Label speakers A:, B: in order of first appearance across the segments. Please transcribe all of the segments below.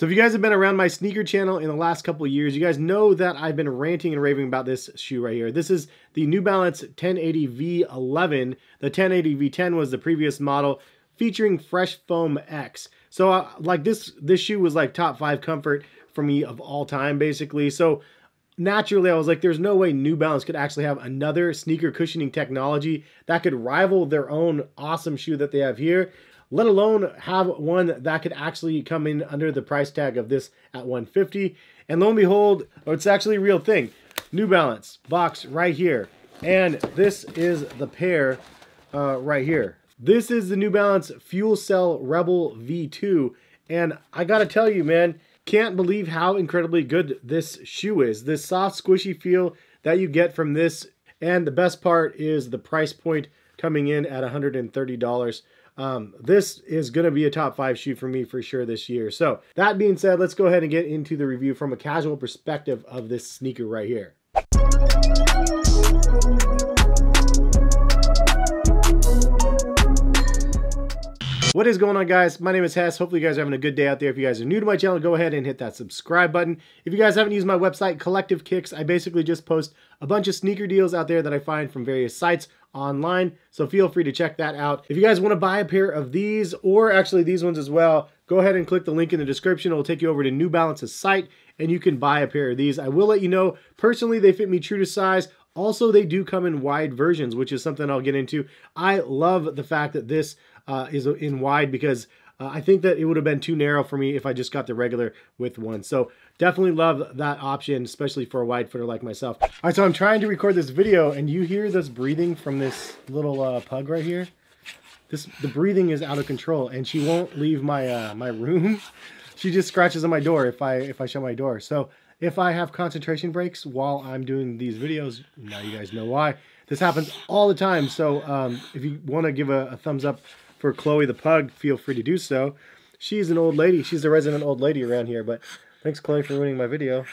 A: So if you guys have been around my sneaker channel in the last couple years, you guys know that I've been ranting and raving about this shoe right here. This is the New Balance 1080 V11. The 1080 V10 was the previous model featuring Fresh Foam X. So uh, like this, this shoe was like top five comfort for me of all time basically. So naturally I was like, there's no way New Balance could actually have another sneaker cushioning technology that could rival their own awesome shoe that they have here let alone have one that could actually come in under the price tag of this at 150. And lo and behold, oh, it's actually a real thing. New Balance box right here. And this is the pair uh, right here. This is the New Balance Fuel Cell Rebel V2. And I gotta tell you, man, can't believe how incredibly good this shoe is. This soft, squishy feel that you get from this. And the best part is the price point coming in at $130. Um, this is going to be a top five shoe for me for sure this year. So that being said, let's go ahead and get into the review from a casual perspective of this sneaker right here. What is going on guys? My name is Hess. Hopefully you guys are having a good day out there. If you guys are new to my channel, go ahead and hit that subscribe button. If you guys haven't used my website, Collective Kicks, I basically just post a bunch of sneaker deals out there that I find from various sites online. So feel free to check that out. If you guys want to buy a pair of these or actually these ones as well, go ahead and click the link in the description. It'll take you over to New Balance's site and you can buy a pair of these. I will let you know, personally, they fit me true to size. Also, they do come in wide versions, which is something I'll get into. I love the fact that this uh, is in wide because uh, I think that it would have been too narrow for me if I just got the regular width one. So definitely love that option, especially for a wide footer like myself. All right, so I'm trying to record this video and you hear this breathing from this little uh, pug right here. This The breathing is out of control and she won't leave my uh, my room. she just scratches on my door if I, if I shut my door. So if I have concentration breaks while I'm doing these videos, now you guys know why. This happens all the time. So um, if you want to give a, a thumbs up for Chloe the pug, feel free to do so. She's an old lady. She's a resident old lady around here, but Thanks, Clay, for ruining my video.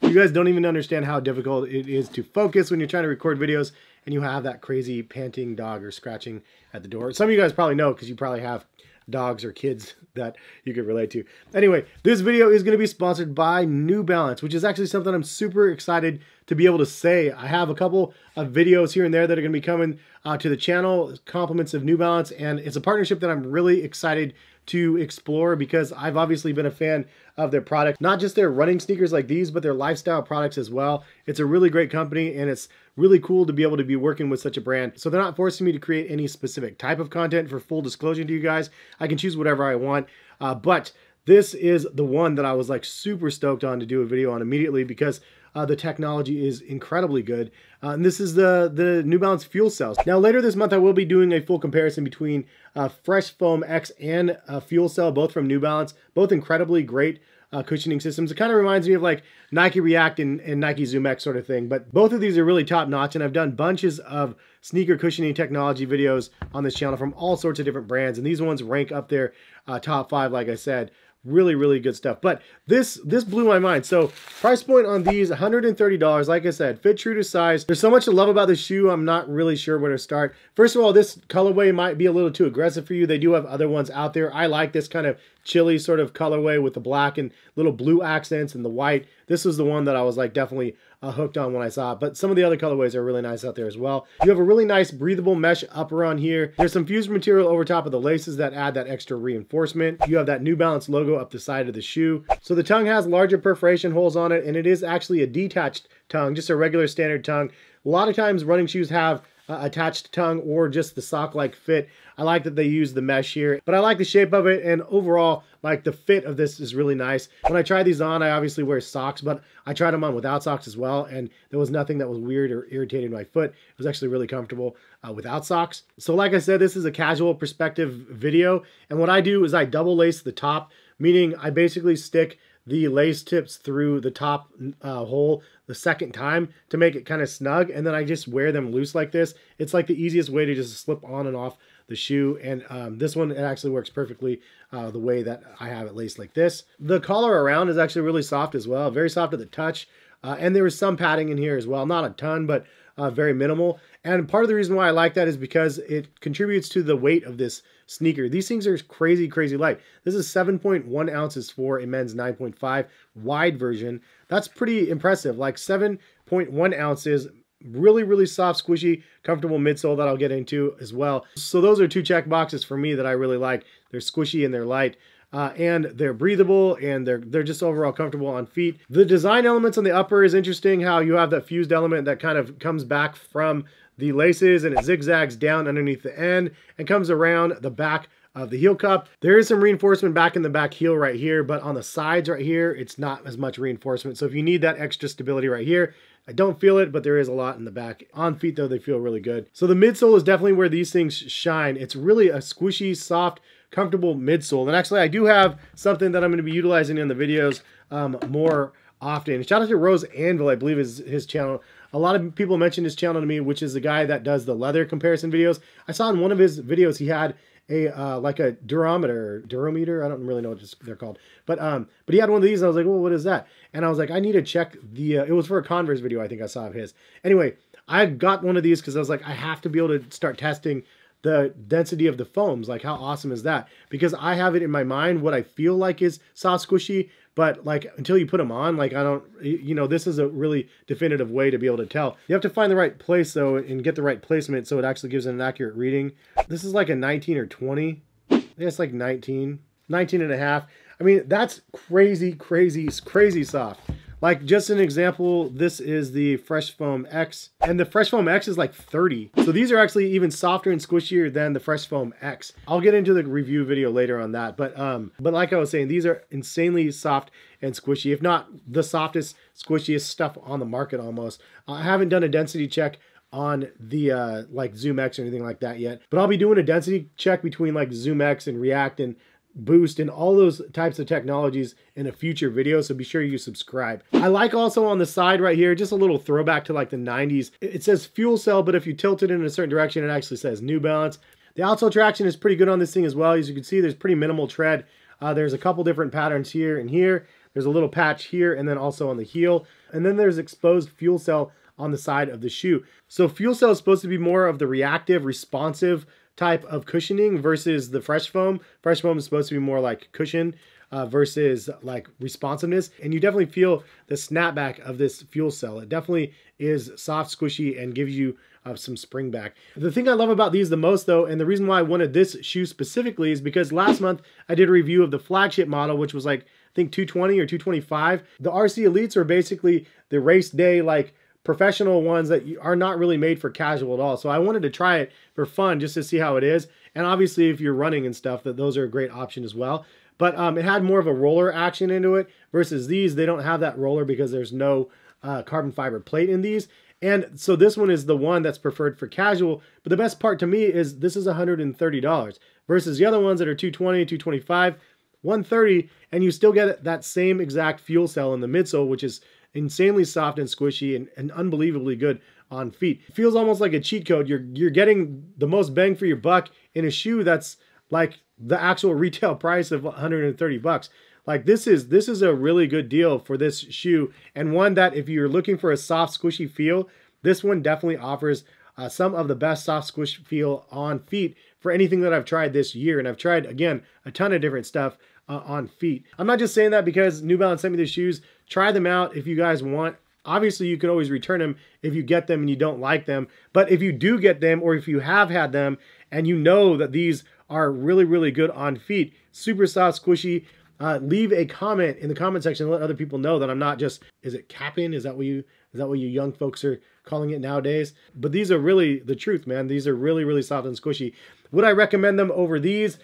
A: You guys don't even understand how difficult it is to focus when you're trying to record videos and you have that crazy panting dog or scratching at the door. Some of you guys probably know because you probably have dogs or kids that you could relate to. Anyway, this video is going to be sponsored by New Balance, which is actually something I'm super excited to be able to say. I have a couple of videos here and there that are going to be coming uh, to the channel, compliments of New Balance, and it's a partnership that I'm really excited to explore because I've obviously been a fan of their product, not just their running sneakers like these, but their lifestyle products as well. It's a really great company and it's really cool to be able to be working with such a brand. So they're not forcing me to create any specific type of content for full disclosure to you guys. I can choose whatever I want, uh, but this is the one that I was like super stoked on to do a video on immediately because uh, the technology is incredibly good. Uh, and this is the, the New Balance fuel cells. Now later this month, I will be doing a full comparison between uh, Fresh Foam X and uh, Fuel Cell, both from New Balance, both incredibly great uh, cushioning systems. It kind of reminds me of like Nike React and, and Nike Zoom X sort of thing, but both of these are really top notch and I've done bunches of sneaker cushioning technology videos on this channel from all sorts of different brands and these ones rank up there uh, top five like I said really really good stuff but this this blew my mind so price point on these $130 like i said fit true to size there's so much to love about this shoe i'm not really sure where to start first of all this colorway might be a little too aggressive for you they do have other ones out there i like this kind of chili sort of colorway with the black and little blue accents and the white. This was the one that I was like definitely uh, hooked on when I saw it. But some of the other colorways are really nice out there as well. You have a really nice breathable mesh upper on here. There's some fused material over top of the laces that add that extra reinforcement. You have that New Balance logo up the side of the shoe. So the tongue has larger perforation holes on it and it is actually a detached tongue, just a regular standard tongue. A lot of times running shoes have uh, attached tongue or just the sock-like fit. I like that they use the mesh here, but I like the shape of it and overall, like the fit of this is really nice. When I try these on, I obviously wear socks, but I tried them on without socks as well, and there was nothing that was weird or irritating my foot. It was actually really comfortable uh, without socks. So like I said, this is a casual perspective video, and what I do is I double lace the top, meaning I basically stick the lace tips through the top uh, hole the second time to make it kind of snug. And then I just wear them loose like this. It's like the easiest way to just slip on and off the shoe. And um, this one, it actually works perfectly uh, the way that I have it laced like this. The collar around is actually really soft as well. Very soft to the touch. Uh, and there was some padding in here as well. Not a ton, but uh, very minimal. And part of the reason why I like that is because it contributes to the weight of this sneaker. These things are crazy, crazy light. This is 7.1 ounces for a men's 9.5 wide version. That's pretty impressive. Like 7.1 ounces, really, really soft, squishy, comfortable midsole that I'll get into as well. So those are two check boxes for me that I really like. They're squishy and they're light. Uh, and they're breathable and they're they're just overall comfortable on feet. The design elements on the upper is interesting. How you have that fused element that kind of comes back from the laces and it zigzags down underneath the end and comes around the back of the heel cup. There is some reinforcement back in the back heel right here, but on the sides right here, it's not as much reinforcement. So if you need that extra stability right here, I don't feel it, but there is a lot in the back. On feet though, they feel really good. So the midsole is definitely where these things shine. It's really a squishy, soft, comfortable midsole. And actually I do have something that I'm gonna be utilizing in the videos um, more often. Shout out to Rose Anvil, I believe is his channel. A lot of people mentioned his channel to me, which is the guy that does the leather comparison videos. I saw in one of his videos he had a uh, like a durometer, durometer. I don't really know what they're called, but um, but he had one of these, and I was like, well, what is that? And I was like, I need to check the. Uh, it was for a Converse video, I think I saw of his. Anyway, I got one of these because I was like, I have to be able to start testing the density of the foams. Like, how awesome is that? Because I have it in my mind what I feel like is soft squishy, but like until you put them on like i don't you know this is a really definitive way to be able to tell you have to find the right place though and get the right placement so it actually gives an accurate reading this is like a 19 or 20 i guess like 19 19 and a half i mean that's crazy crazy crazy soft like just an example, this is the Fresh Foam X and the Fresh Foam X is like 30. So these are actually even softer and squishier than the Fresh Foam X. I'll get into the review video later on that. But, um, but like I was saying, these are insanely soft and squishy, if not the softest, squishiest stuff on the market almost. I haven't done a density check on the uh, like Zoom X or anything like that yet, but I'll be doing a density check between like Zoom X and React and boost and all those types of technologies in a future video so be sure you subscribe i like also on the side right here just a little throwback to like the 90s it says fuel cell but if you tilt it in a certain direction it actually says new balance the outsole traction is pretty good on this thing as well as you can see there's pretty minimal tread uh, there's a couple different patterns here and here there's a little patch here and then also on the heel and then there's exposed fuel cell on the side of the shoe so fuel cell is supposed to be more of the reactive responsive type of cushioning versus the fresh foam. Fresh foam is supposed to be more like cushion uh, versus like responsiveness. And you definitely feel the snapback of this fuel cell. It definitely is soft, squishy, and gives you uh, some spring back. The thing I love about these the most though, and the reason why I wanted this shoe specifically is because last month I did a review of the flagship model, which was like, I think 220 or 225. The RC Elites are basically the race day, like professional ones that are not really made for casual at all. So I wanted to try it for fun just to see how it is. And obviously if you're running and stuff, that those are a great option as well. But um, it had more of a roller action into it versus these. They don't have that roller because there's no uh, carbon fiber plate in these. And so this one is the one that's preferred for casual. But the best part to me is this is $130 versus the other ones that are 220, 225, 130, and you still get that same exact fuel cell in the midsole, which is insanely soft and squishy and, and unbelievably good on feet. It feels almost like a cheat code. You're you're getting the most bang for your buck in a shoe that's like the actual retail price of 130 bucks. Like this is this is a really good deal for this shoe and one that if you're looking for a soft squishy feel, this one definitely offers uh, some of the best soft squish feel on feet for anything that I've tried this year. And I've tried, again, a ton of different stuff uh, on feet. I'm not just saying that because New Balance sent me the shoes. Try them out if you guys want. Obviously, you can always return them if you get them and you don't like them. But if you do get them or if you have had them and you know that these are really, really good on feet, super soft, squishy, uh, leave a comment in the comment section and let other people know that I'm not just, is it capping? Is that what you, is that what you young folks are calling it nowadays? But these are really the truth, man. These are really, really soft and squishy. Would I recommend them over these?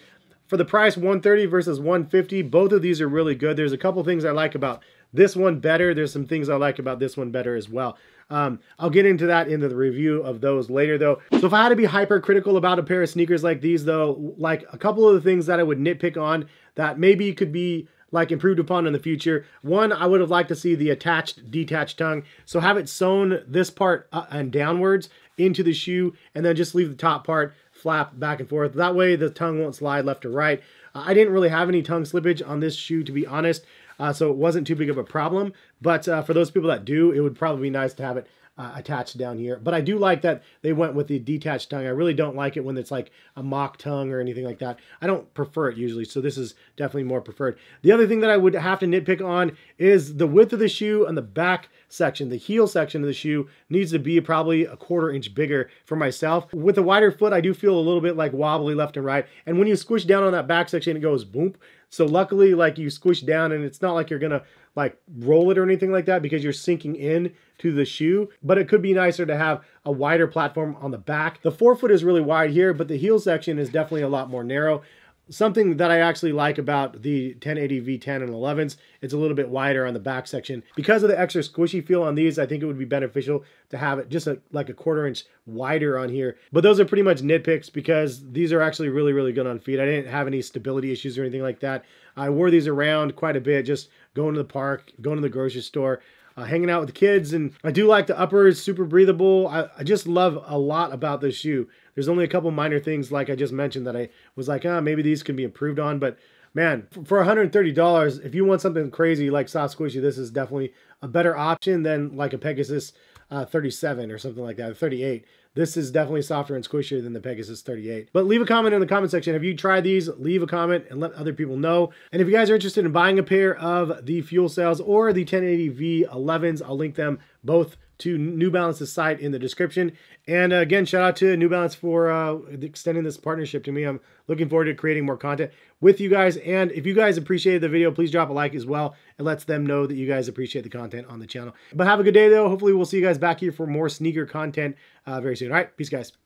A: for the price 130 versus 150 both of these are really good there's a couple things i like about this one better there's some things i like about this one better as well um, i'll get into that in the review of those later though so if i had to be hypercritical about a pair of sneakers like these though like a couple of the things that i would nitpick on that maybe could be like improved upon in the future. One, I would have liked to see the attached detached tongue. So have it sewn this part and downwards into the shoe and then just leave the top part flap back and forth. That way the tongue won't slide left or right. Uh, I didn't really have any tongue slippage on this shoe, to be honest, uh, so it wasn't too big of a problem. But uh, for those people that do, it would probably be nice to have it uh, attached down here. But I do like that they went with the detached tongue. I really don't like it when it's like a mock tongue or anything like that. I don't prefer it usually, so this is definitely more preferred. The other thing that I would have to nitpick on is the width of the shoe on the back section. The heel section of the shoe needs to be probably a quarter inch bigger for myself. With a wider foot, I do feel a little bit like wobbly left and right. And when you squish down on that back section, it goes boom. So luckily, like you squish down and it's not like you're gonna like roll it or anything like that because you're sinking in to the shoe, but it could be nicer to have a wider platform on the back. The forefoot is really wide here, but the heel section is definitely a lot more narrow. Something that I actually like about the 1080 V10 and 11s, it's a little bit wider on the back section. Because of the extra squishy feel on these, I think it would be beneficial to have it just a, like a quarter inch wider on here. But those are pretty much nitpicks because these are actually really, really good on feet. I didn't have any stability issues or anything like that. I wore these around quite a bit, just going to the park, going to the grocery store, uh, hanging out with the kids. And I do like the upper It's super breathable. I, I just love a lot about this shoe. There's only a couple minor things like I just mentioned that I was like, ah, oh, maybe these can be improved on. But man, for $130, if you want something crazy like Soft Squishy, this is definitely a better option than like a Pegasus uh, 37 or something like that, 38. This is definitely softer and squishier than the Pegasus 38. But leave a comment in the comment section. Have you tried these? Leave a comment and let other people know. And if you guys are interested in buying a pair of the fuel cells or the 1080V11s, I'll link them both to New Balance's site in the description. And uh, again, shout out to New Balance for uh, extending this partnership to me. I'm looking forward to creating more content with you guys. And if you guys appreciated the video, please drop a like as well. It lets them know that you guys appreciate the content on the channel. But have a good day, though. Hopefully, we'll see you guys back here for more sneaker content uh, very soon. All right, peace, guys.